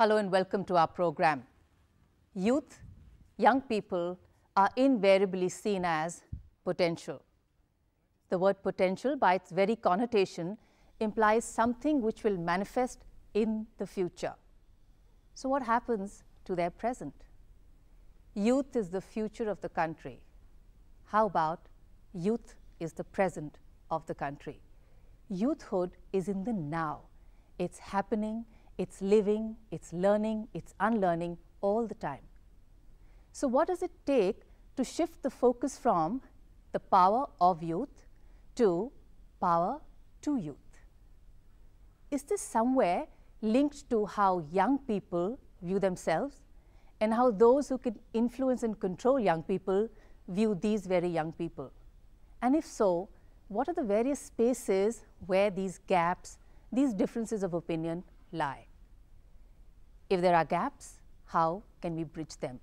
Hello and welcome to our program. Youth, young people are invariably seen as potential. The word potential, by its very connotation, implies something which will manifest in the future. So, what happens to their present? Youth is the future of the country. How about youth is the present of the country? Youthhood is in the now, it's happening it's living, it's learning, it's unlearning all the time. So what does it take to shift the focus from the power of youth to power to youth? Is this somewhere linked to how young people view themselves and how those who can influence and control young people view these very young people? And if so, what are the various spaces where these gaps, these differences of opinion lie? If there are gaps, how can we bridge them?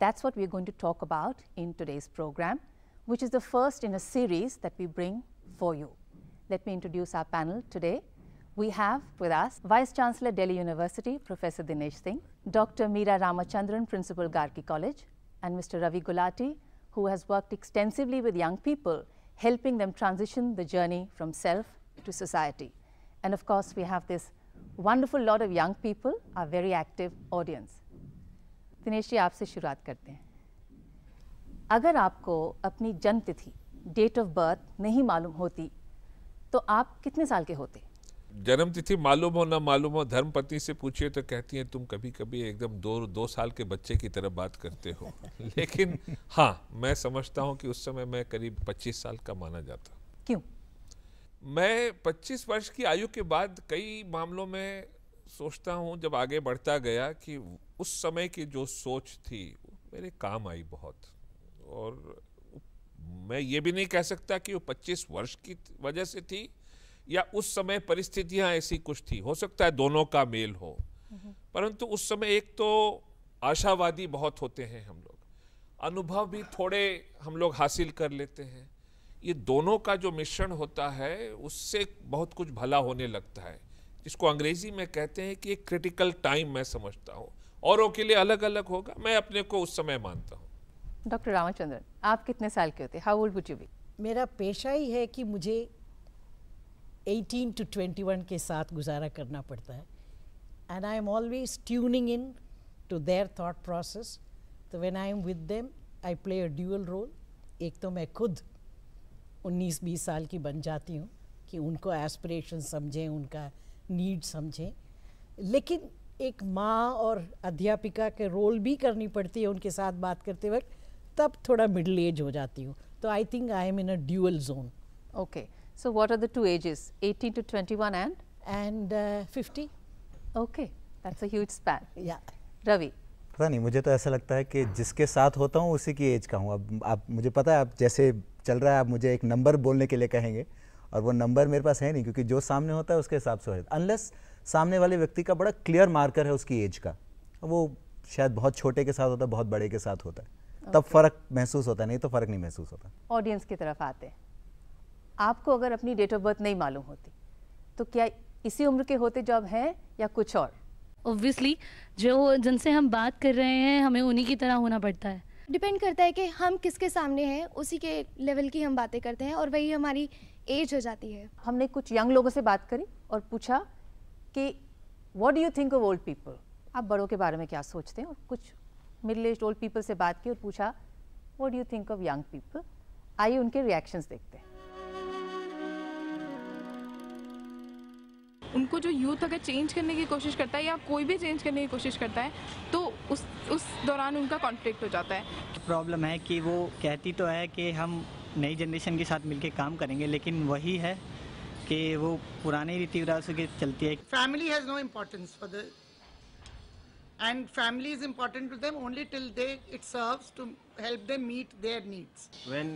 That's what we're going to talk about in today's program, which is the first in a series that we bring for you. Let me introduce our panel today. We have with us Vice Chancellor Delhi University, Professor Dinesh Singh, Dr. Meera Ramachandran, Principal Garki College, and Mr. Ravi Gulati, who has worked extensively with young people, helping them transition the journey from self to society. And of course, we have this wonderful lot of young people are very active audience Dinesh ji आपसे शुरुआत करते हैं अगर आपको अपनी जन्म तिथि date of birth नहीं मालूम होती तो आप कितने साल के होते जन्म तिथि मालूम हो ना मालूम हो धर्म पत्नी से पूछिए तो कहती हैं तुम कभी कभी एकदम दो दो साल के बच्चे की तरह बात करते हो लेकिन हाँ मैं समझता हूँ कि उस समय मैं करीब 25 साल का माना जाता क्यों मैं 25 वर्ष की आयु के बाद कई मामलों में सोचता हूँ जब आगे बढ़ता गया कि उस समय की जो सोच थी मेरे काम आई बहुत और मैं ये भी नहीं कह सकता कि वो 25 वर्ष की वजह से थी या उस समय परिस्थितियाँ ऐसी कुछ थी हो सकता है दोनों का मेल हो परंतु उस समय एक तो आशावादी बहुत होते हैं हम लोग अनुभव भी थोड़े हम लोग हासिल कर लेते हैं ये दोनों का जो मिश्रण होता है उससे बहुत कुछ भला होने लगता है जिसको अंग्रेजी में कहते हैं कि एक क्रिटिकल टाइम मैं समझता हूँ औरों के लिए अलग अलग होगा मैं अपने को उस समय मानता हूँ डॉक्टर रामाचंद्रन आप कितने साल के होते हाउ वुड यू बी मेरा पेशा ही है कि मुझे 18 टू 21 के साथ गुजारा करना पड़ता है and I am always tuning in to their thought process तो when I am with them I play a dual role एक तो मैं खुद उन्नीस बीस साल की बन जाती हूँ कि उनको एस्पिरेशन समझें उनका नीड समझें लेकिन एक माँ और अध्यापिका के रोल भी करनी पड़ती है उनके साथ बात करते वक्त तब थोड़ा मिडिल एज हो जाती हूँ तो I think I am in a dual zone okay so what are the two ages 18 to 21 and and 50 okay that's a huge span या रवि पता नहीं मुझे तो ऐसा लगता है कि जिसके साथ होता हूँ उसी की एज का हूँ अब आप मुझे पता है आप जैसे चल रहा है आप मुझे एक नंबर बोलने के लिए कहेंगे और वो नंबर मेरे पास है नहीं क्योंकि जो सामने होता है उसके हिसाब से होता है अनलेस सामने वाले व्यक्ति का बड़ा क्लियर मार्कर है उसकी एज का वो शायद बहुत छोटे के साथ होता है बहुत बड़े के साथ होता है okay. तब फ़र्क महसूस होता है नहीं तो फ़र्क नहीं महसूस होता ऑडियंस की तरफ आते हैं आपको अगर अपनी डेट ऑफ बर्थ नहीं मालूम होती तो क्या इसी उम्र के होते जॉब हैं या कुछ और ऑब्वियसली जो जिनसे हम बात कर रहे हैं हमें उन्हीं की तरह होना पड़ता है डिपेंड करता है कि हम किसके सामने हैं उसी के लेवल की हम बातें करते हैं और वही हमारी एज हो जाती है हमने कुछ यंग लोगों से बात करी और पूछा कि what do you think of old people आप बड़ों के बारे में क्या सोचते हैं और कुछ मिडिल एज ओल्ड पीपल से बात की और पूछा what do you think of young people आइए उनके रिएक्शंस देखते हैं उनको जो यूथ अगर चेंज करने की कोशिश करता है या कोई भी चेंज करने की कोशिश करता है तो उस उस दौरान उनका कॉन्फ्लिक्ट हो जाता है प्रॉब्लम तो है कि वो कहती तो है कि हम नई जनरेशन के साथ मिलकर काम करेंगे लेकिन वही है कि वो पुराने रीति रिवाज के चलती है family has no importance for the end family is important to them only till they it serves to help them meet their needs when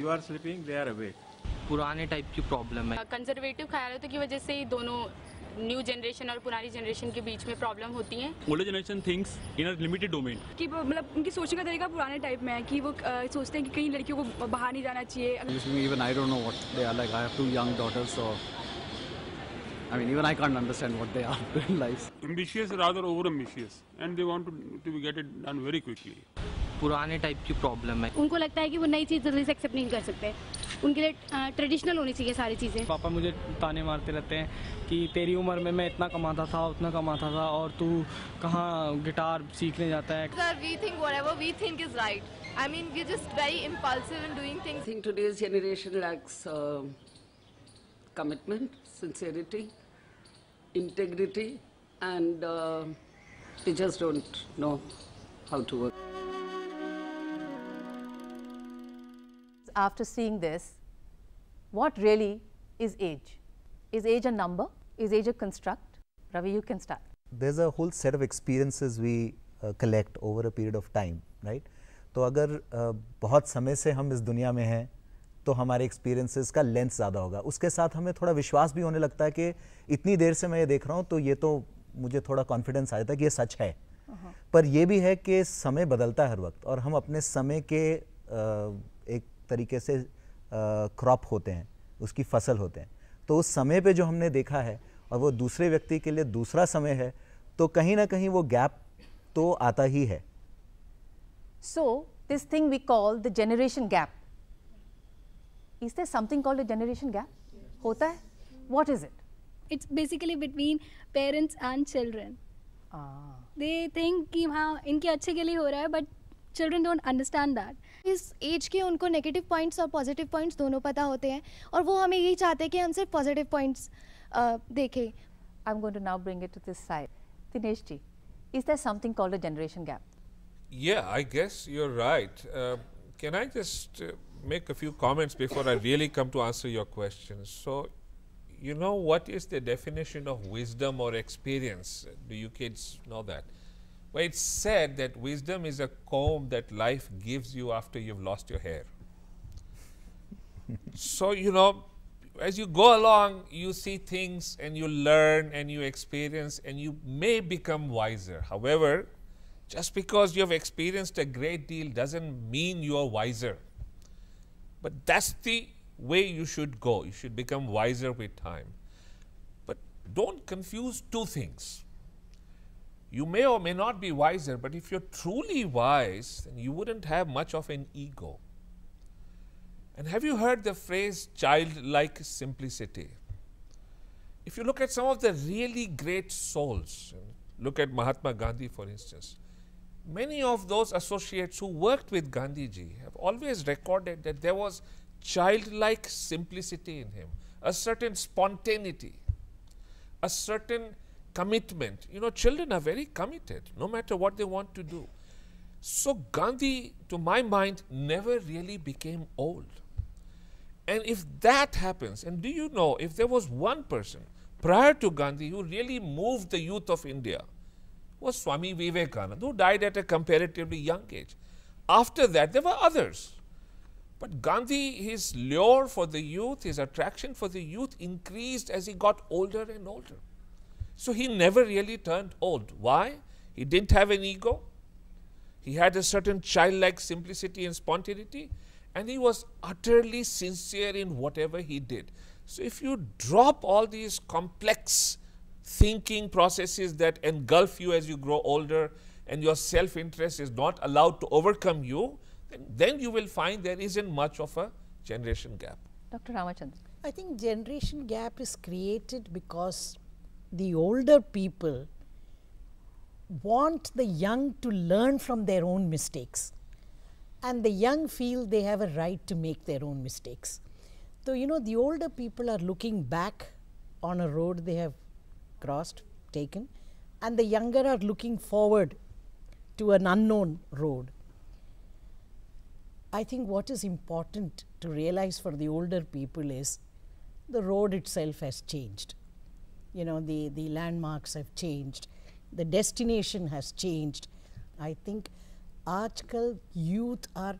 you are sleeping they are awake पुराने टाइप की problem है conservative ख्यालों की वजह से ही दोनों new generation और पुरानी जनरेशन के बीच में प्रॉब्लम होती है old generation things in limited domain कि मतलब उनकी सोचने का तरीका पुराने टाइप में है कि वो आ, सोचते हैं कि कहीं लड़कियों को बाहर नहीं जाना चाहिए even I don't know what they are like I have two young daughters और I mean, even I can't understand what they are in life. Ambitious, rather over ambitious, and they want to, to get it done very quickly. पुराने type की problem है उनको लगता है कि वो नई चीज़ जल्दी से एक्सेप्ट नहीं कर सकते उनके लिए ट्रेडिशनल होनी चाहिए सारी चीज़ें पापा मुझे ताने मारते रहते हैं कि तेरी उम्र में मैं इतना कमाता था उतना कमाता था और तू कहाँ गिटार सीखने जाता है sir we think we think is right I mean we just very impulsive in doing thing generation lacks commitment sincerity integrity and just don't know how to work after seeing this, what really is age? Is age a number? Is age a construct? Ravi, you can start. There's a whole set of experiences we uh, collect over a period of time, right? तो अगर बहुत समय से हम इस दुनिया में हैं तो हमारे एक्सपीरियंसेस का लेंथ ज़्यादा होगा उसके साथ हमें थोड़ा विश्वास भी होने लगता है कि इतनी देर से मैं ये देख रहा हूँ तो ये तो मुझे थोड़ा कॉन्फिडेंस आ जाता है कि ये सच है पर ये भी है कि समय बदलता है हर वक्त और हम अपने समय के एक तरीके से क्रॉप होते हैं उसकी फसल होते हैं तो उस समय पे जो हमने देखा है और वो दूसरे व्यक्ति के लिए दूसरा समय है तो कहीं ना कहीं वो गैप तो आता ही है so this thing we call the generation gap is there something called the generation gap होता है what is it it's basically between parents and children they think कि हाँ इनके अच्छे के लिए हो रहा है but children don't understand that. इस age के उनको negative points और positive points दोनों पता होते हैं और वो हमें यही चाहते हैं कि हम positive points देखें. I'm going to now bring it to this side. Dinesh is there something called a generation gap? Yeah, I guess you're right. Uh, can I just uh, make a few comments before I really come to answer your questions? So, you know what is the definition of wisdom or experience? Do you kids know that? Well, it's said that wisdom is a comb that life gives you after you've lost your hair. so, you know, as you go along, you see things and you learn and you experience and you may become wiser. However, just because you have experienced a great deal doesn't mean you are wiser. But that's the way you should go. You should become wiser with time. But don't confuse two things. You may or may not be wiser, but if you're truly wise, then you wouldn't have much of an ego. And have you heard the phrase childlike simplicity? If you look at some of the really great souls, look at Mahatma Gandhi for instance, many of those associates who worked with Gandhiji have always recorded that there was childlike simplicity in him, a certain spontaneity, a certain commitment. You know, children are very committed, no matter what they want to do. So Gandhi, to my mind, never really became old. And if that happens, and do you know, if there was one person prior to Gandhi who really moved the youth of India, was Swami Vivekananda, who died at a comparatively young age. After that, there were others. But Gandhi, his lure for the youth, his attraction for the youth increased as he got older and older. So he never really turned old. Why? He didn't have an ego. He had a certain childlike simplicity and spontaneity, and he was utterly sincere in whatever he did. So if you drop all these complex thinking processes that engulf you as you grow older and your self-interest is not allowed to overcome you, then, then you will find there isn't much of a generation gap. Dr. Ramachandran. I think generation gap is created because the older people want the young to learn from their own mistakes and the young feel they have a right to make their own mistakes. So, you know, the older people are looking back on a road they have crossed, taken, and the younger are looking forward to an unknown road. I think what is important to realize for the older people is the road itself has changed you know the the landmarks have changed the destination has changed i think archal youth are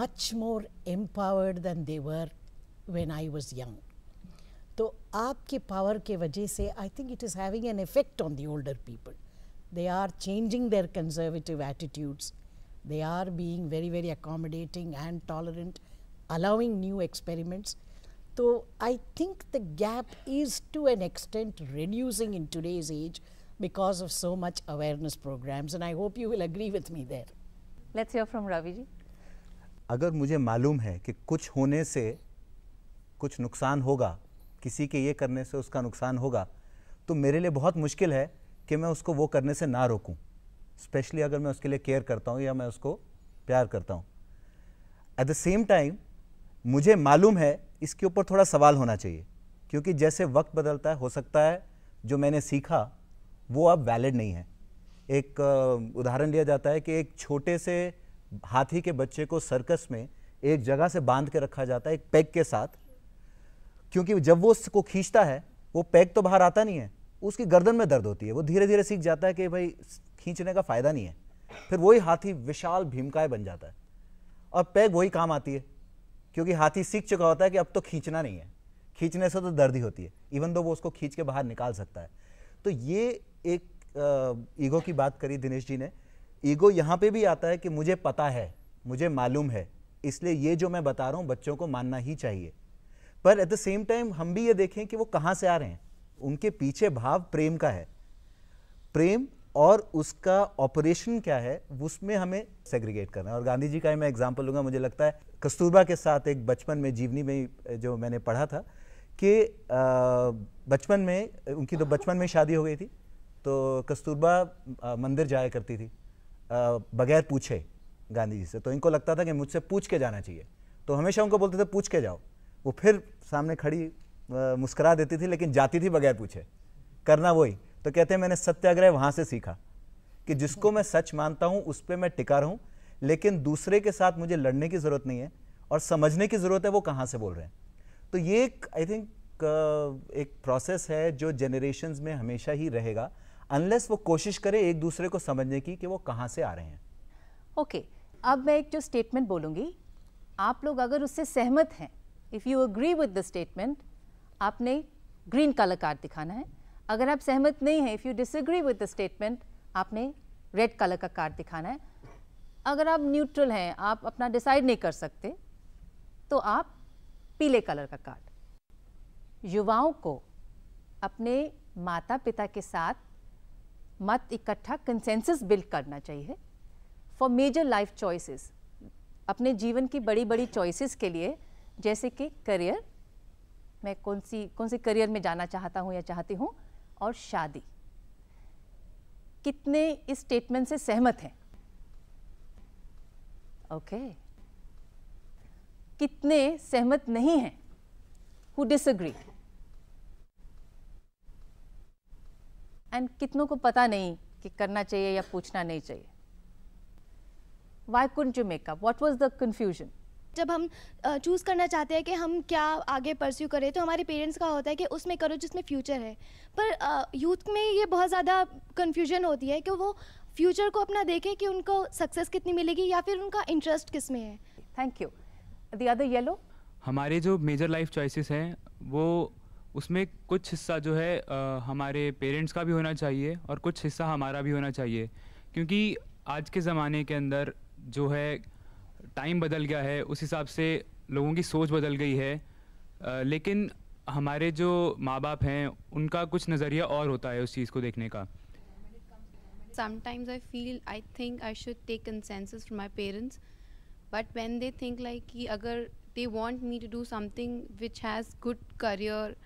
much more empowered than they were when i was young So, aapke power ke wajah i think it is having an effect on the older people they are changing their conservative attitudes they are being very very accommodating and tolerant allowing new experiments तो I think the gap is to an extent reducing in today's age because of so much awareness programs and I hope you will agree with me there let's hear from Ravi ji अगर मुझे मालूम है कि कुछ होने से कुछ नुकसान होगा किसी के ये करने से उसका नुकसान होगा तो मेरे लिए बहुत मुश्किल है कि मैं उसको वो करने से ना रोकूं स्पेशली अगर मैं उसके लिए केयर करता हूं या मैं उसको प्यार करता हूं एट द सेम टाइम मुझे मालूम है इसके ऊपर थोड़ा सवाल होना चाहिए क्योंकि जैसे वक्त बदलता है हो सकता है जो मैंने सीखा वो अब वैलिड नहीं है एक उदाहरण लिया जाता है कि एक छोटे से हाथी के बच्चे को सर्कस में एक जगह से बांध के रखा जाता है एक पैग के साथ क्योंकि जब वो उसको खींचता है वो पैग तो बाहर आता नहीं है उसकी गर्दन में दर्द होती है वो धीरे धीरे सीख जाता है कि भाई खींचने का फ़ायदा नहीं है फिर वही हाथी विशाल भीमकाय बन जाता है और पैग वही काम आती है क्योंकि हाथी सीख चुका होता है कि अब तो खींचना नहीं है खींचने से तो दर्द ही होती है इवन दो वो उसको खींच के बाहर निकाल सकता है तो ये एक ईगो की बात करी दिनेश जी ने ईगो यहाँ पे भी आता है कि मुझे पता है मुझे मालूम है इसलिए ये जो मैं बता रहा हूँ बच्चों को मानना ही चाहिए पर एट द सेम टाइम हम भी ये देखें कि वो कहाँ से आ रहे हैं उनके पीछे भाव प्रेम का है प्रेम और उसका ऑपरेशन क्या है उसमें हमें सेग्रीगेट करना है और गांधी जी का ही मैं एग्जाम्पल लूँगा मुझे लगता है कस्तूरबा के साथ एक बचपन में जीवनी में जो मैंने पढ़ा था कि बचपन में उनकी तो बचपन में शादी हो गई थी तो कस्तूरबा मंदिर जाया करती थी बगैर पूछे गांधी जी से तो इनको लगता था कि मुझसे पूछ के जाना चाहिए तो हमेशा उनको बोलते थे पूछ के जाओ वो फिर सामने खड़ी मुस्करा देती थी लेकिन जाती थी बगैर पूछे करना वही तो कहते हैं मैंने सत्याग्रह वहां से सीखा कि जिसको मैं सच मानता हूं उस पर मैं टिका रहूं लेकिन दूसरे के साथ मुझे लड़ने की जरूरत नहीं है और समझने की जरूरत है वो कहां से बोल रहे हैं तो ये एक आई थिंक एक प्रोसेस है जो जनरेशन में हमेशा ही रहेगा अनलेस वो कोशिश करे एक दूसरे को समझने की कि वो कहाँ से आ रहे हैं ओके okay, अब मैं एक जो स्टेटमेंट बोलूंगी आप लोग अगर उससे सहमत हैं if you agree with the statement आपने ग्रीन कलर कार्ड दिखाना है अगर आप सहमत नहीं हैं if you disagree with the statement आपने रेड कलर का कार्ड दिखाना है अगर आप न्यूट्रल हैं आप अपना डिसाइड नहीं कर सकते तो आप पीले कलर का कार्ड युवाओं को अपने माता पिता के साथ मत इकट्ठा कंसेंसस बिल्ड करना चाहिए फॉर मेजर लाइफ चॉइसेस अपने जीवन की बड़ी बड़ी चॉइसेस के लिए जैसे कि करियर मैं कौन सी कौन सी करियर में जाना चाहता हूँ या चाहती हूँ और शादी कितने इस स्टेटमेंट से सहमत हैं ओके okay. कितने सहमत नहीं हैं हु डिसग्री एंड कितनों को पता नहीं कि करना चाहिए या पूछना नहीं चाहिए why could you make up what was the confusion जब हम चूज़ करना चाहते हैं कि हम क्या आगे परस्यू करें तो हमारे पेरेंट्स का होता है कि उसमें करो जिसमें फ्यूचर है पर यूथ में ये बहुत ज़्यादा कन्फ्यूजन होती है कि वो फ्यूचर को अपना देखें कि उनको सक्सेस कितनी मिलेगी या फिर उनका इंटरेस्ट किस में है thank you the other yellow हमारे जो मेजर लाइफ चॉइसेस हैं वो उसमें कुछ हिस्सा जो है आ, हमारे पेरेंट्स का भी होना चाहिए और कुछ हिस्सा हमारा भी होना चाहिए क्योंकि आज के ज़माने के अंदर जो है टाइम बदल गया है उस हिसाब से लोगों की सोच बदल गई है लेकिन हमारे जो माँ बाप हैं उनका कुछ नज़रिया और होता है उस चीज़ को देखने का sometimes I feel I think I should take consensus from my parents but when they think like कि अगर they want me to do something which has good career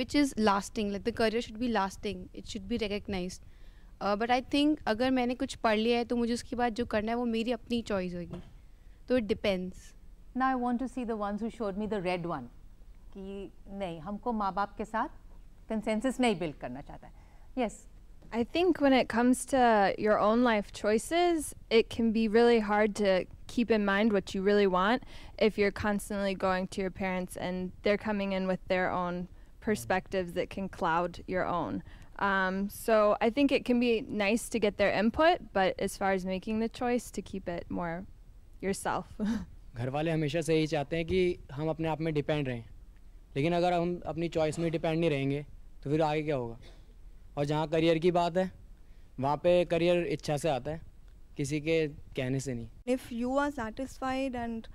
which is lasting like the career should be lasting it should भी recognize but I think अगर मैंने कुछ पढ़ लिया है तो मुझे उसके बाद जो करना है वो मेरी अपनी चॉइस होगी तो इट डिपेंड्स ना I want to see the ones who showed me the red one कि नहीं हमको माँ बाप के साथ कंसेंसस नहीं बिल्ड करना चाहता है yes I think when it comes to your own life choices, it can be really hard to keep in mind what you really want if you're constantly going to your parents and they're coming in with their own perspectives that can cloud your own. Um, so I think it can be nice to get their input, but as far as making the choice, to keep it more yourself घर वाले हमेशा से यही चाहते हैं कि हम अपने आप में डिपेंड रहें लेकिन अगर हम अपनी चॉइस में डिपेंड नहीं रहेंगे तो फिर आगे क्या होगा और जहाँ करियर की बात है वहाँ पे करियर इच्छा से आता है किसी के कहने से नहीं if you are satisfied and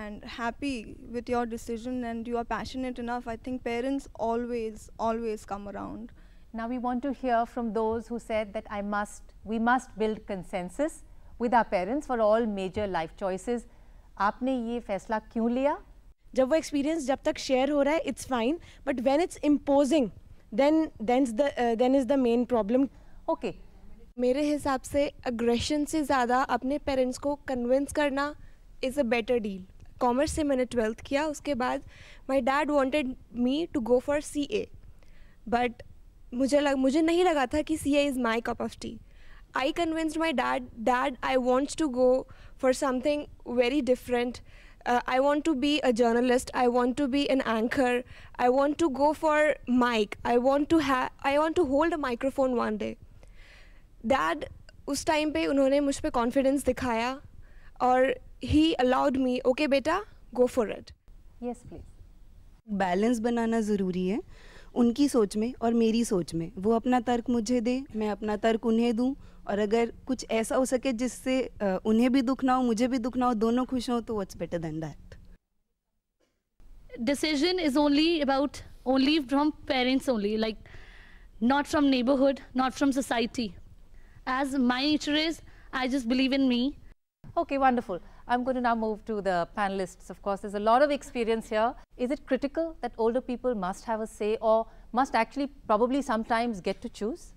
and happy with your decision and you are passionate enough, I think parents always, always come around. Now we want to hear from those who said that I must, we must build consensus with our parents for all major life choices आपने ये फैसला क्यों लिया जब वो experience जब तक share हो रहा है it's fine but when it's imposing then then then is the main problem okay मेरे हिसाब से अग्रेशन से ज़्यादा अपने पेरेंट्स को कन्विंस करना is a better deal commerce से मैंने ट्वेल्थ किया उसके बाद my dad wanted me to go for C but मुझे लग मुझे नहीं लगा था कि C is my cup of tea I convinced my dad, Dad, I want to go for something very different. Uh, I want to be a journalist. I want to be an anchor. I want to go for mic. I want to have. I want to hold a microphone one day. Dad, उस time पे उन्होंने मुझ पर confidence दिखाया और ही allowed me okay बेटा go for it yes please balance बनाना ज़रूरी है उनकी सोच में और मेरी सोच में वो अपना तर्क मुझे दे मैं अपना तर्क उन्हें दूँ और अगर कुछ ऐसा हो सके जिससे उन्हें भी दुख ना हो मुझे भी दुख ना हो दोनों खुश हो तो what's better than that decision is only about only from parents only like not from neighbourhood not from society as my nature is I just believe in me okay wonderful I am going to now move to the panelists of course is a lot of experience here is it critical that older people must have a say और must actually probably sometimes get to choose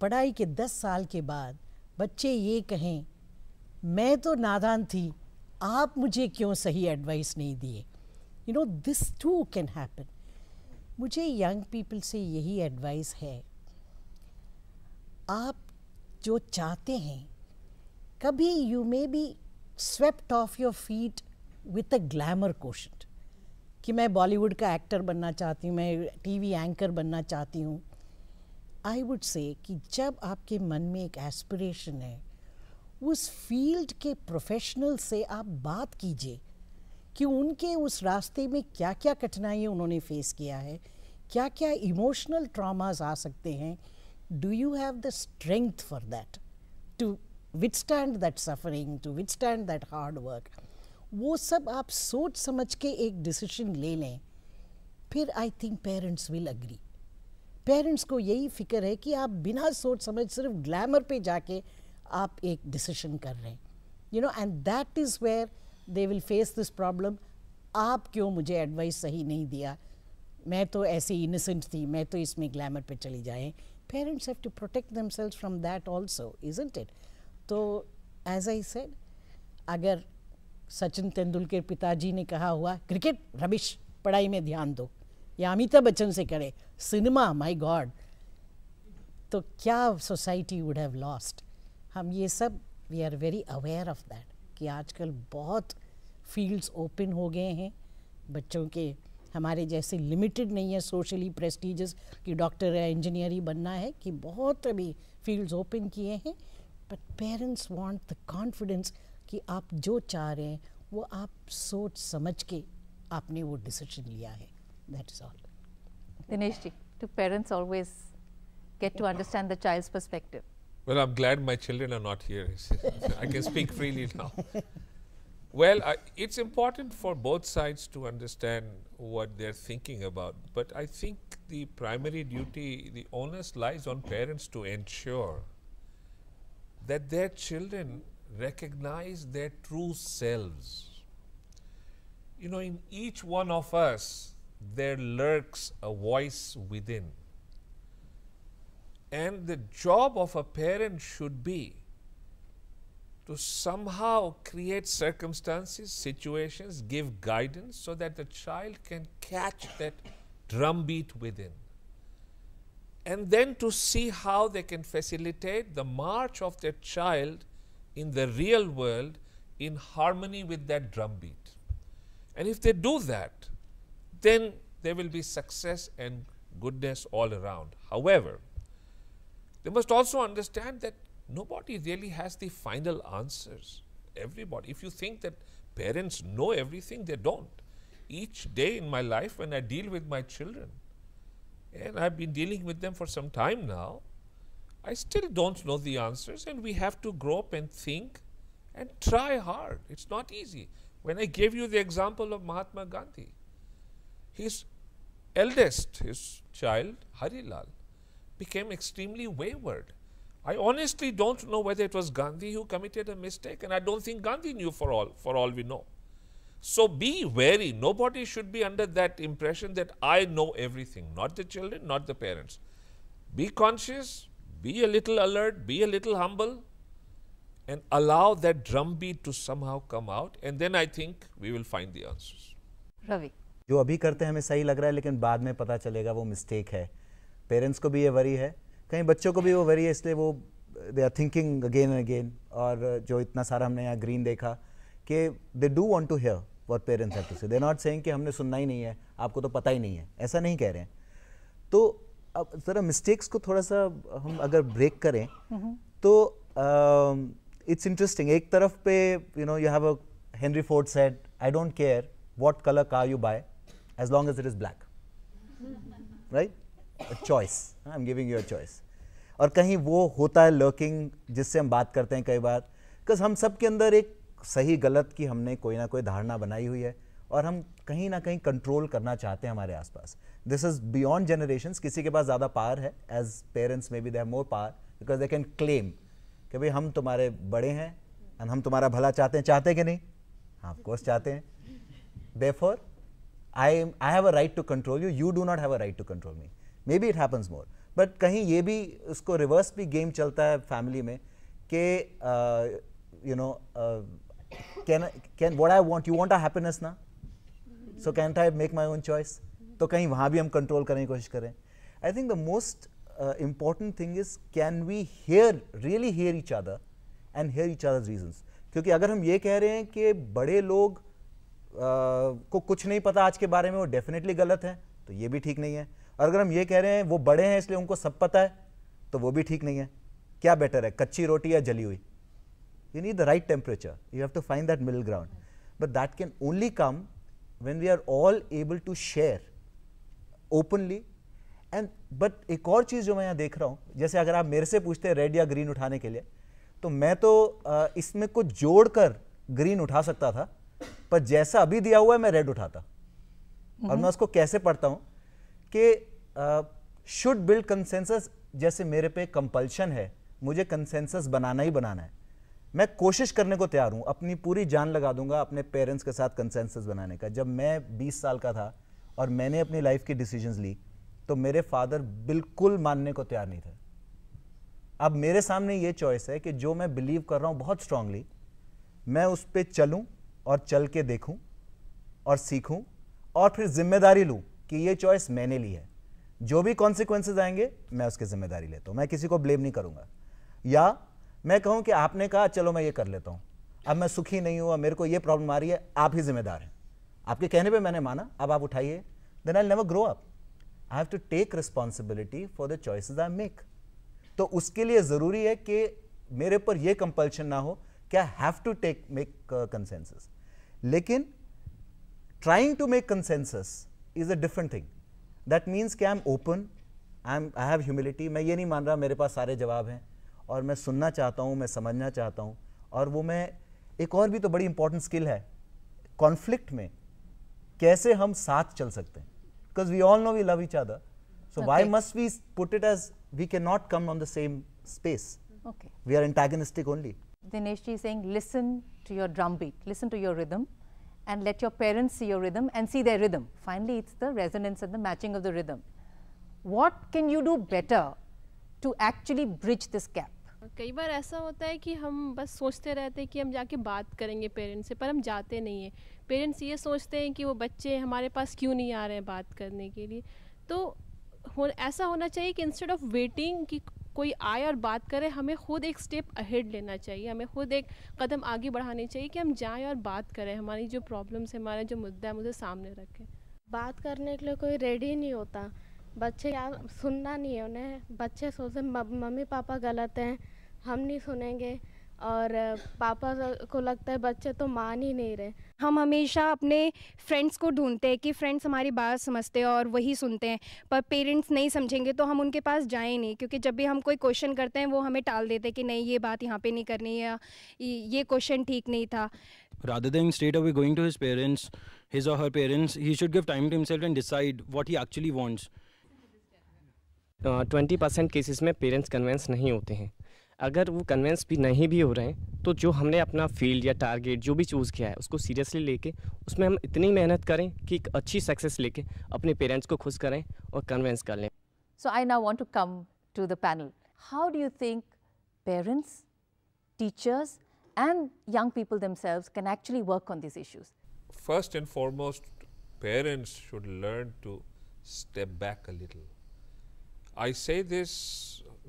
पढ़ाई के दस साल के बाद बच्चे ये कहें मैं तो नादान थी आप मुझे क्यों सही एडवाइस नहीं दिए you know this too can happen मुझे यंग पीपल से यही एडवाइस है आप जो चाहते हैं कभी you may be swept off your feet with a glamour question कि मैं बॉलीवुड का एक्टर बनना चाहती हूँ मैं टीवी एंकर बनना चाहती हूँ आई वुड से कि जब आपके मन में एक एस्पिरेशन है उस फील्ड के प्रोफेशनल से आप बात कीजिए कि उनके उस रास्ते में क्या क्या कठिनाइयाँ उन्होंने फेस किया है क्या क्या इमोशनल ट्रामाज आ सकते हैं do you have the strength for that to withstand that suffering to withstand that hard work वो सब आप सोच समझ के एक डिसीजन ले लें फिर I think parents will agree parents को यही फिक्र है कि आप बिना सोच समझ सिर्फ ग्लैमर पे जाके आप एक डिसीशन कर रहे हैं you know and that is where they will face this problem आप क्यों मुझे एडवाइस सही नहीं दिया मैं तो ऐसे इनोसेंट थी मैं तो इसमें ग्लैमर पे चली जाएँ parents have to protect them from that also is it तो एज आई सेड अगर सचिन तेंदुलकर पिताजी ने कहा हुआ क्रिकेट रबिश पढ़ाई में ध्यान दो या अमिताभ बच्चन से करे सिनेमा माय गॉड तो क्या सोसाइटी वुड हैव लॉस्ट हम ये सब we are very aware of that कि आजकल बहुत फील्ड्स ओपन हो गए हैं बच्चों के हमारे जैसे लिमिटेड नहीं है सोशली प्रेस्टिजस कि डॉक्टर या इंजीनियर ही बनना है कि बहुत अभी फील्ड्स ओपन किए हैं but parents want the confidence कि आप जो चाह रहे हैं वो आप सोच समझ के आपने वो डिसीजन लिया है That is all. Dineshji, do parents always get to understand the child's perspective? Well, I'm glad my children are not here. I can speak freely now. Well, I, it's important for both sides to understand what they're thinking about. But I think the primary duty, the onus lies on parents to ensure that their children recognize their true selves. You know, in each one of us, there lurks a voice within. And the job of a parent should be to somehow create circumstances, situations, give guidance so that the child can catch that drumbeat within. And then to see how they can facilitate the march of their child in the real world in harmony with that drumbeat. And if they do that, then there will be success and goodness all around. However, they must also understand that nobody really has the final answers. Everybody. If you think that parents know everything, they don't. Each day in my life when I deal with my children, and I've been dealing with them for some time now, I still don't know the answers and we have to grow up and think and try hard. It's not easy. When I gave you the example of Mahatma Gandhi, his eldest, his child, Harilal, became extremely wayward. I honestly don't know whether it was Gandhi who committed a mistake, and I don't think Gandhi knew for all, for all we know. So be wary. Nobody should be under that impression that I know everything, not the children, not the parents. Be conscious, be a little alert, be a little humble, and allow that drumbeat to somehow come out. And then I think we will find the answers. Ravi. जो अभी करते हैं हमें सही लग रहा है लेकिन बाद में पता चलेगा वो मिस्टेक है पेरेंट्स को भी ये वरी है कहीं बच्चों को भी वो वरी है इसलिए वो they are thinking again and again और जो इतना सारा हमने यहाँ ग्रीन देखा कि they do want to hear what parents have to say they not saying कि हमने सुनना ही नहीं है आपको तो पता ही नहीं है ऐसा नहीं कह रहे हैं तो अब ज़रा मिस्टेक्स को थोड़ा सा हम अगर ब्रेक करें हम्म। तो इट्स इंटरेस्टिंग एक तरफ पे you know you have a Henry Ford said I don't care what colour car you buy as long as it is black right a choice हाँ, i'm giving you a choice और कहीं वो होता है lurking जिससे हम बात करते हैं कई बार बिकॉज हम सब के अंदर एक सही गलत की हमने कोई ना कोई धारणा बनाई हुई है और हम कहीं ना कहीं कंट्रोल करना चाहते हैं हमारे आसपास दिस इज बियॉन्ड जनरेशन किसी के पास ज़्यादा पावर है as parents may be they more power because they can claim कि भाई हम तुम्हारे बड़े हैं एंड हम तुम्हारा भला चाहते हैं चाहते कि नहीं हाँ ऑफकोर्स चाहते हैं therefore I I I have right right to control you you do not have a right to control me may be it happens more but कहीं ये भी उसको रिवर्स भी गेम चलता है फैमिली में कि you know can can what I want you want a happiness ना so can I make my own choice तो कहीं वहाँ भी हम कंट्रोल करने की कोशिश करें I think the most important thing is can we hear really hear each other and hear each other's reasons क्योंकि अगर हम ये कह रहे हैं कि बड़े लोग को कुछ नहीं पता आज के बारे में वो डेफिनेटली गलत है तो ये भी ठीक नहीं है और अगर हम ये कह रहे हैं वो बड़े हैं इसलिए उनको सब पता है तो वो भी ठीक नहीं है क्या बेटर है कच्ची रोटी या जली हुई you need the right temperature you have to find that middle ground but that can only come when we are all able to share openly and but एक और चीज़ जो मैं यहाँ देख रहा हूँ जैसे अगर आप मेरे से पूछते हैं रेड या ग्रीन उठाने के लिए तो मैं तो इसमें कुछ जोड़कर ग्रीन उठा सकता था पर जैसा अभी दिया हुआ है मैं रेड उठाता और हम्म। मैं उसको कैसे पढ़ता हूं कि शुड बिल्ड कंसेंसस जैसे मेरे पे कंपल्शन है मुझे कंसेंसस बनाना ही बनाना है मैं कोशिश करने को तैयार हूं अपनी पूरी जान लगा दूंगा अपने पेरेंट्स के साथ कंसेंसस बनाने का जब मैं 20 साल का था और मैंने अपनी लाइफ की डिसीजंस ली तो मेरे फादर बिल्कुल मानने को तैयार नहीं थे अब मेरे सामने ये चॉइस है कि जो मैं बिलीव कर रहा हूँ बहुत स्ट्रांगली मैं उस पर चलूँ और चल के देखूं और सीखूं और फिर जिम्मेदारी लूं कि ये चॉइस मैंने ली है जो भी कॉन्सिक्वेंसेज आएंगे मैं उसकी जिम्मेदारी लेता हूं मैं किसी को ब्लेम नहीं करूंगा या मैं कहूं कि आपने कहा चलो मैं ये कर लेता हूं अब मैं सुखी नहीं हुआ मेरे को ये प्रॉब्लम आ रही है आप ही जिम्मेदार हैं आपके कहने पर मैंने माना अब आप उठाइए then I never grow up I have to take responsibility for the choices I make तो उसके लिए ज़रूरी है कि मेरे पर यह कंपल्शन ना हो कि I have to take make consensus लेकिन make consensus is a different thing that means के आई कि open I am I have humility मैं ये नहीं मान रहा मेरे पास सारे जवाब हैं और मैं सुनना चाहता हूँ मैं समझना चाहता हूँ और वो मैं एक और भी तो बड़ी इंपॉर्टेंट स्किल है कॉन्फ्लिक्ट में कैसे हम साथ चल सकते हैं because we all know we love each other so why must we put it as we can not come on the same space we are antagonistic only Dinesh ji is saying listen to your drum beat, listen to your rhythm and let your parents see your rhythm and see their rhythm. Finally, it's the resonance and the matching of the rhythm. What can you do better to actually bridge this gap? कई बार ऐसा होता है कि हम बस सोचते रहते हैं कि हम जाके बात करेंगे पेरेंट्स से पर हम जाते नहीं हैं पेरेंट्स ये सोचते हैं कि वो बच्चे हमारे पास क्यों नहीं आ रहे हैं बात करने के लिए तो हो ऐसा होना चाहिए कि इंस्टेड ऑफ वेटिंग कि कोई आए और बात करे हमें खुद एक स्टेप अहेड लेना चाहिए हमें खुद एक कदम आगे बढ़ाने चाहिए कि हम जाएँ और बात करें हमारी जो प्रॉब्लम्स है हमारा जो मुद्दा है मुझे सामने रखें बात करने के लिए कोई रेडी नहीं होता बच्चे क्या सुनना नहीं है उन्हें बच्चे सोचते मम्मी पापा गलत हैं हम नहीं सुनेंगे और पापा को लगता है बच्चे तो मान ही नहीं रहे हम हमेशा अपने फ्रेंड्स को ढूंढते हैं कि फ्रेंड्स हमारी बात समझते हैं और वही सुनते हैं पर पेरेंट्स नहीं समझेंगे तो हम उनके पास जाए नहीं क्योंकि जब भी हम कोई क्वेश्चन करते हैं वो हमें टाल देते हैं कि नहीं ये बात यहाँ पे नहीं करनी है ये क्वेश्चन ठीक नहीं था rather than straight away going to his parents his or her parents he should give time to himself and decide what he actually wants Uh, 20% cases में parents convinced नहीं होते हैं अगर वो कन्वेंस भी नहीं भी हो रहे हैं तो जो हमने अपना फील्ड या टारगेट जो भी चूज़ किया है उसको सीरियसली लेके उसमें हम इतनी मेहनत करें कि एक अच्छी सक्सेस लेके अपने पेरेंट्स को खुश करें और कन्वेंस कर लें so I now want to come to the panel how do you think parents teachers and young people themselves can actually work on these issues? First and foremost, parents should learn to step back a little I say this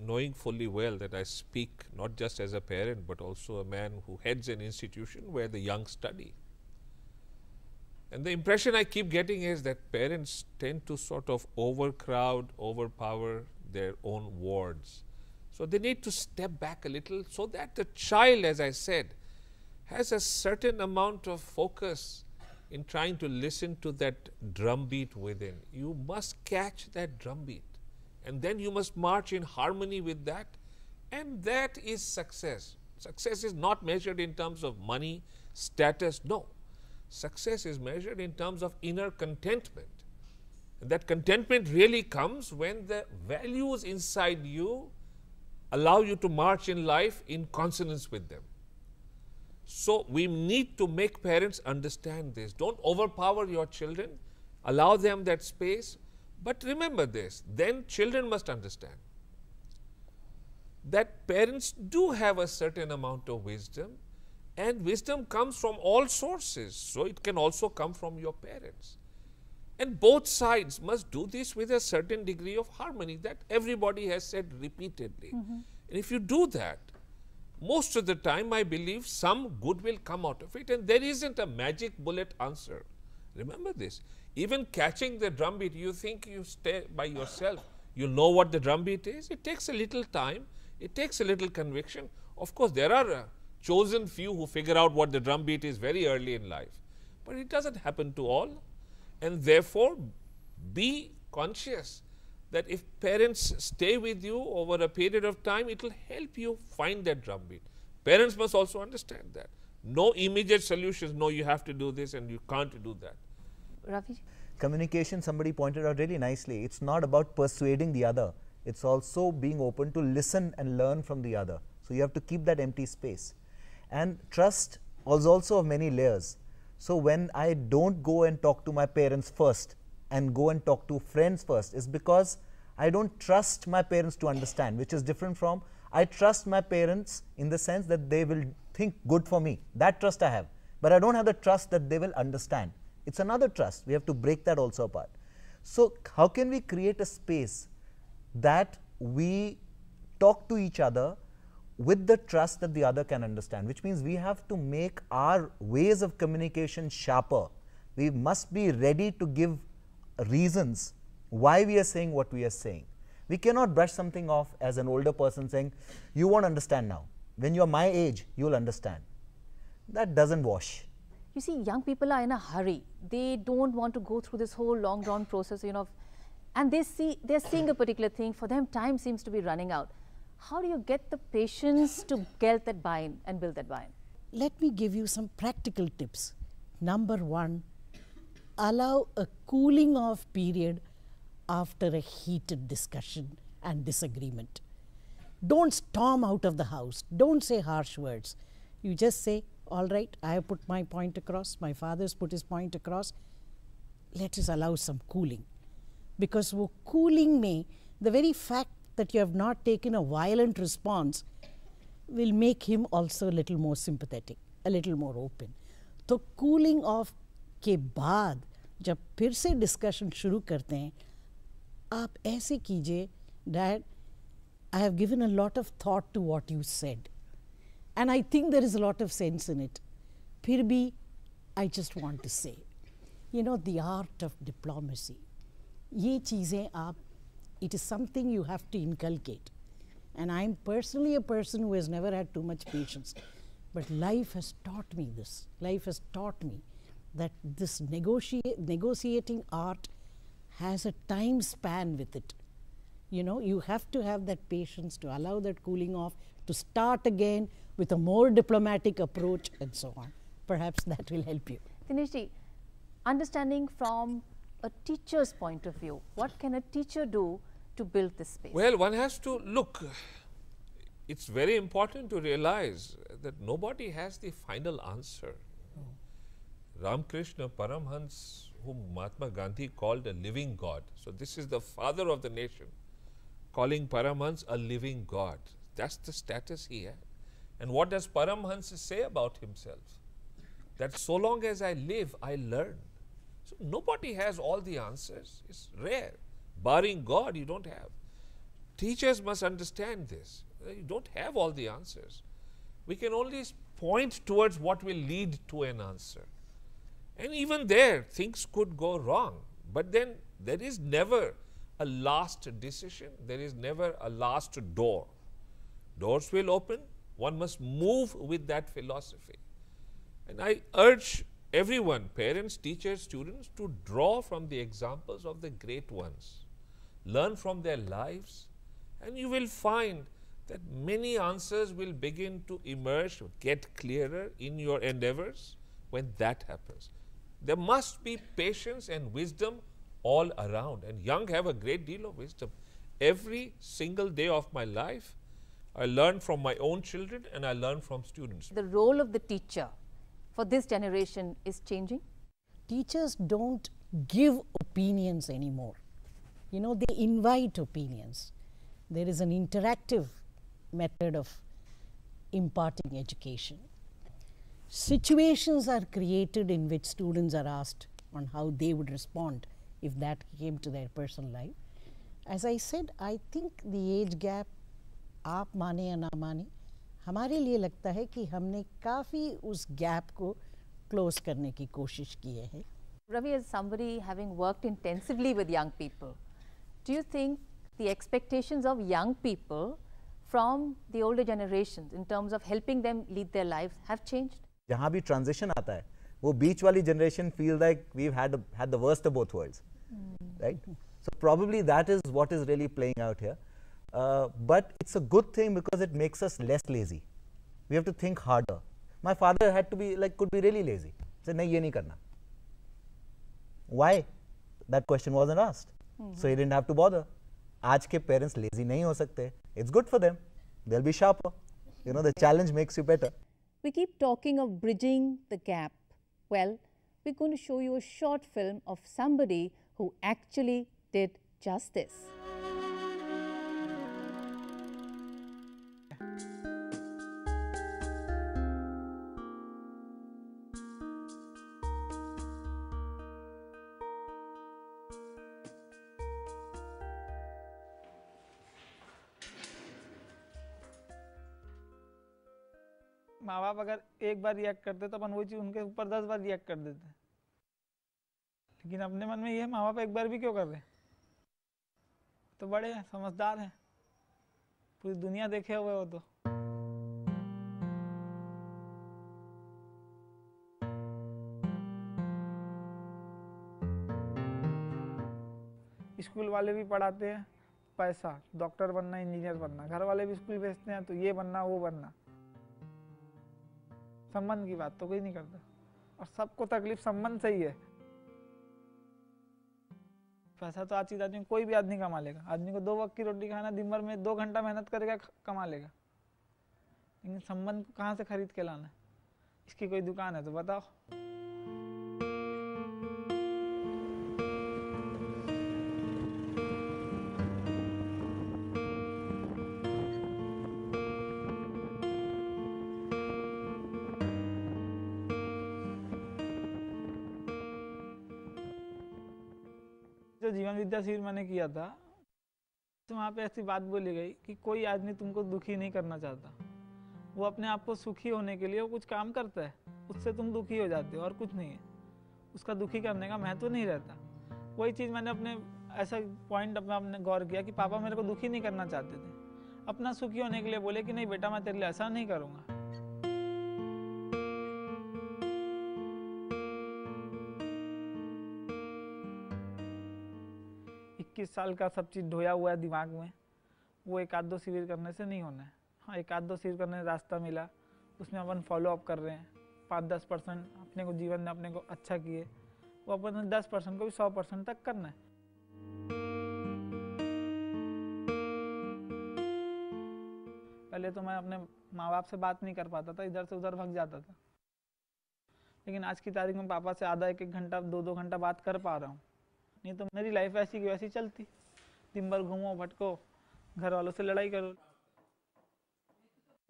knowing fully well that I speak not just as a parent, but also a man who heads an institution where the young study. And the impression I keep getting is that parents tend to sort of overcrowd, overpower their own wards. So they need to step back a little so that the child, as I said, has a certain amount of focus in trying to listen to that drumbeat within. You must catch that drumbeat. And then you must march in harmony with that. And that is success. Success is not measured in terms of money, status, no. Success is measured in terms of inner contentment. And that contentment really comes when the values inside you allow you to march in life in consonance with them. So we need to make parents understand this. Don't overpower your children. Allow them that space. But remember this, then children must understand that parents do have a certain amount of wisdom and wisdom comes from all sources. So it can also come from your parents. And both sides must do this with a certain degree of harmony that everybody has said repeatedly. Mm -hmm. And if you do that, most of the time I believe some good will come out of it and there isn't a magic bullet answer. Remember this. Even catching the drum beat, you think you stay by yourself, you know what the drum beat is. It takes a little time, it takes a little conviction. Of course, there are uh, chosen few who figure out what the drum beat is very early in life, but it doesn't happen to all. And therefore, be conscious that if parents stay with you over a period of time, it will help you find that drum beat. Parents must also understand that. No immediate solutions, no, you have to do this and you can't do that. Ravi? Communication, somebody pointed out really nicely. It's not about persuading the other. It's also being open to listen and learn from the other. So you have to keep that empty space. And trust was also of many layers. So when I don't go and talk to my parents first and go and talk to friends first is because I don't trust my parents to understand, which is different from I trust my parents in the sense that they will think good for me. That trust I have. But I don't have the trust that they will understand. It is another trust. We have to break that also apart. So, how can we create a space that we talk to each other with the trust that the other can understand, which means we have to make our ways of communication sharper. We must be ready to give reasons why we are saying what we are saying. We cannot brush something off as an older person saying, You won't understand now. When you're my age, you'll understand. That doesn't wash you see, young people are in a hurry. They don't want to go through this whole long drawn process, you know, and they see, they're seeing a particular thing. For them, time seems to be running out. How do you get the patients to get that buy in and build that buy in? Let me give you some practical tips. Number one, allow a cooling off period after a heated discussion and disagreement. Don't storm out of the house. Don't say harsh words. You just say, all right, I have put my point across, my father's put his point across, let us allow some cooling. Because wo cooling may, the very fact that you have not taken a violent response will make him also a little more sympathetic, a little more open. So, cooling off. के बाद जब फिर से discussion शुरू करते हैं आप ऐसे कीजिए dad I have given a lot of thought to what you said. And I think there is a lot of sense in it. Phir I just want to say, you know, the art of diplomacy. ये चीज़ें it is something you have to inculcate. And I'm personally a person who has never had too much patience. But life has taught me this. Life has taught me that this negotiate, negotiating art has a time span with it. You know, you have to have that patience to allow that cooling off, to start again, with a more diplomatic approach and so on. Perhaps that will help you. Dineshji, understanding from a teacher's point of view, what can a teacher do to build this space? Well, one has to look. It's very important to realize that nobody has the final answer. Ramkrishna Ramakrishna Paramhans, whom Mahatma Gandhi called a living God. So, this is the father of the nation, calling Paramhans a living God. That's the status he had. And what does Paramhansa say about himself? That so long as I live, I learn. So nobody has all the answers. It's rare. Barring God, you don't have. Teachers must understand this. Uh, you don't have all the answers. We can only point towards what will lead to an answer. And even there, things could go wrong. But then there is never a last decision, there is never a last door. Doors will open, one must move with that philosophy. And I urge everyone, parents, teachers, students, to draw from the examples of the great ones, learn from their lives, and you will find that many answers will begin to emerge, get clearer in your endeavors when that happens. There must be patience and wisdom all around, and young have a great deal of wisdom. Every single day of my life, I learn from my own children and I learn from students. The role of the teacher for this generation is changing? Teachers don't give opinions anymore. You know, they invite opinions. There is an interactive method of imparting education. Situations are created in which students are asked on how they would respond if that came to their personal life. As I said, I think the age gap आप माने या ना माने हमारे लिए लगता है कि हमने काफ़ी उस गैप को क्लोज करने की कोशिश की है Ravi is Sami having work intensively with young people do you think the expectations of young people from the older generation in terms of helping them lead their life have changed जहाँ भी transition आता है वो बीच वाली generation feel like we had had the worst of both worlds right so probably that is what is really playing out here Uh, but it's a good thing because it makes us less lazy. We have to think harder. My father had to be like, could be really lazy. Say, nahi, ye nahi karna. Why? That question wasn't asked. Mm -hmm. So he didn't have to bother. आज के parents lazy नहीं हो It's good for them. they they'll be sharper. You know, the challenge makes you better. We keep talking of bridging the gap. Well, we're going to show you a short film of somebody who actually did just this. आप अगर एक बार react करते तो अपन वही चीज़ उनके ऊपर दस बार react कर देते लेकिन अपने मन में ये माँ बाप एक बार भी क्यों कर रहे तो बड़े हैं समझदार हैं पूरी दुनिया देखे हुए हो तो स्कूल वाले भी पढ़ाते हैं पैसा डॉक्टर बनना इंजीनियर बनना घर वाले भी स्कूल भेजते हैं तो ये बनना वो बनना संबंध की बात तो कोई नहीं करता और सबको तकलीफ संबंध से ही है पैसा तो आज की आदमी कोई भी आदमी कमा लेगा आदमी को दो वक्त की रोटी खाना दिन भर में दो घंटा मेहनत करेगा कमा लेगा लेकिन संबंध कहाँ से खरीद के लाना है इसकी कोई दुकान है तो बताओ विद्याशीर मैंने किया था तो वहाँ पे ऐसी बात बोली गई कि कोई आदमी तुमको दुखी नहीं करना चाहता वो अपने आप को सुखी होने के लिए वो कुछ काम करता है उससे तुम दुखी हो जाते हो और कुछ नहीं है उसका दुखी करने का महत्व नहीं रहता वही चीज़ मैंने अपने ऐसा पॉइंट अपना अपने गौर किया कि पापा मेरे को दुखी नहीं करना चाहते थे अपना सुखी होने के लिए बोले कि नहीं बेटा मैं तेरे लिए ऐसा नहीं करूँगा इक्कीस साल का सब चीज़ ढोया हुआ है दिमाग में वो एक आध दो शिविर करने से नहीं होना है हाँ एक आध दो शिविर करने रास्ता मिला उसमें अपन फॉलोअप कर रहे हैं पाँच दस परसेंट अपने को जीवन में अपने को अच्छा किए वो अपन दस परसेंट को भी सौ परसेंट तक करना है पहले तो मैं अपने माँ बाप से बात नहीं कर पाता था इधर से उधर भग जाता था लेकिन आज की तारीख में पापा से आधा एक एक घंटा दो दो घंटा बात कर पा रहा हूँ नहीं तो मेरी लाइफ ऐसी की वैसी चलती दिन भर घूमो भटको घर वालों से लड़ाई करो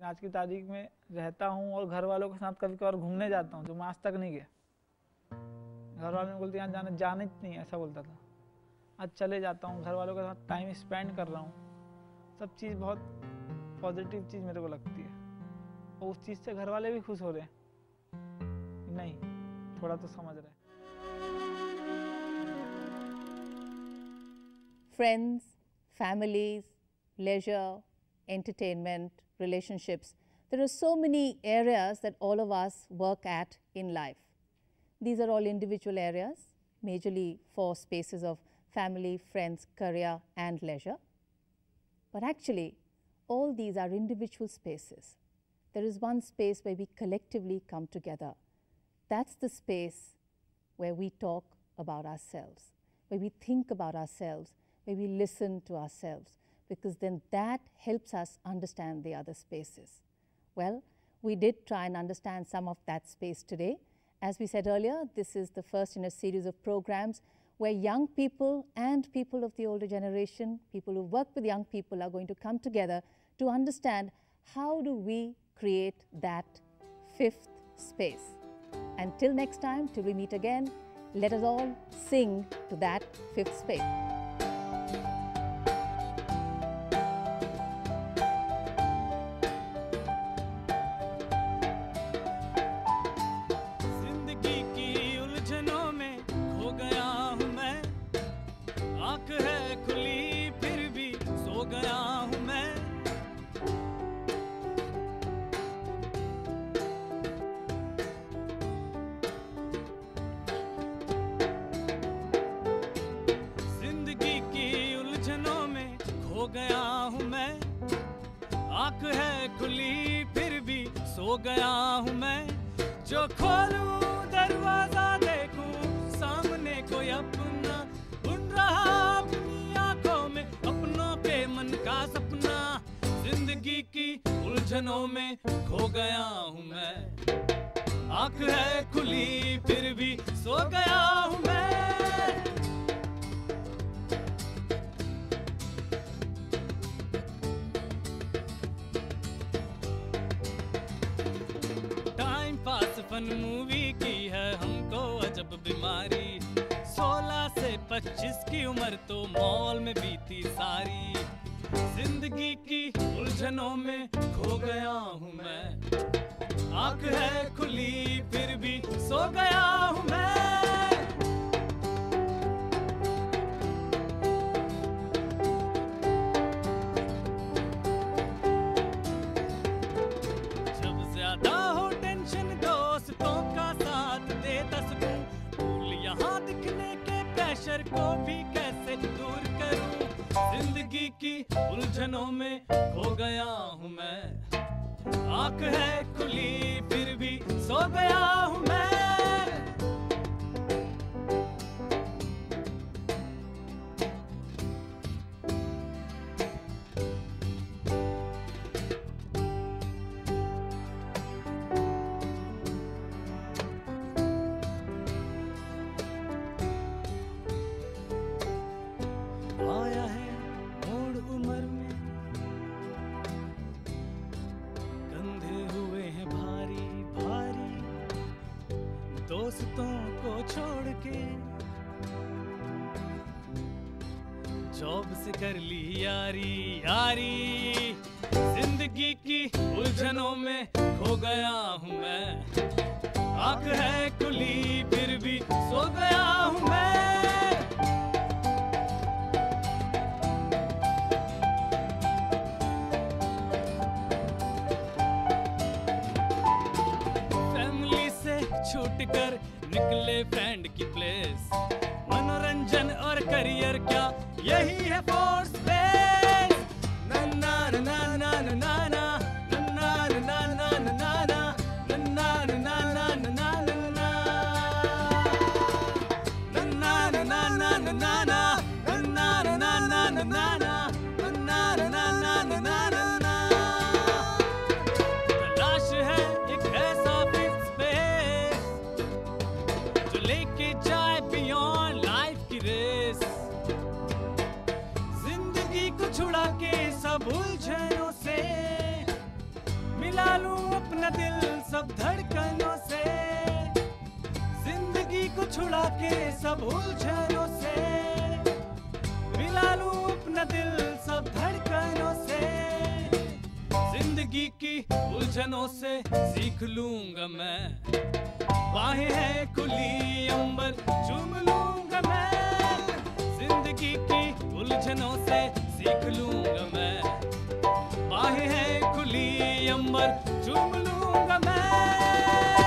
आज की तारीख में रहता हूँ और घर वालों के साथ कभी कभार घूमने जाता हूँ जो मैं आज तक नहीं गया घर वालों बोलते यहाँ जाने जाने नहीं ऐसा बोलता था आज चले जाता हूँ घर वालों के साथ टाइम स्पेंड कर रहा हूँ सब चीज़ बहुत पॉजिटिव चीज़ मेरे को लगती है और उस चीज़ से घर वाले भी खुश हो रहे हैं नहीं थोड़ा तो समझ रहे friends, families, leisure, entertainment, relationships. There are so many areas that all of us work at in life. These are all individual areas, majorly for spaces of family, friends, career and leisure. But actually, all these are individual spaces. There is one space where we collectively come together. That's the space where we talk about ourselves, where we think about ourselves, where we listen to ourselves, because then that helps us understand the other spaces. Well, we did try and understand some of that space today. As we said earlier, this is the first in a series of programs where young people and people of the older generation, people who work with young people, are going to come together to understand how do we create that fifth space. Until next time, till we meet again, let us all sing to that fifth space. गया हूँ मैं जो खोलू दरवाजा देखूं सामने कोई अपना बुन रहा अपनी आंखों में अपनों पे मन का सपना जिंदगी की उलझनों में खो गया हूँ मैं आंख है खुली फिर भी सो गया हूँ बचपन मूवी की है हमको अजब बीमारी सोलह से पच्चीस की उम्र तो मॉल में बीती सारी जिंदगी की उलझनों में खो गया हूँ मैं आंख है खुली फिर भी सो गया हूँ मैं दोस्तों का साथ देता सुकून भूल यहाँ दिखने के प्रेशर को भी कैसे दूर करूं जिंदगी की उलझनों में खो गया हूँ मैं आंख है खुली फिर भी सो गया हूँ मैं again. जॉब कर ली यारी यारी जिंदगी की उलझनों में खो गया हूँ मैं आंख है खुली फिर भी सो गया हूँ मैं छूट कर निकले फ्रेंड की प्लेस मनोरंजन और करियर क्या यही है फोर्स ना ना सब धड़कनों से जिंदगी को छुड़ा के सब उलझनों से मिला लू अपना दिल सब धड़कनों से जिंदगी की उलझनों से सीख लूंगा मैं बाहें है खुली अंबर चूम लूंगा मैं जिंदगी की उलझनों से सीख लूंगा मैं बाहें हैं खुली अंबर चूम लूंगा मैं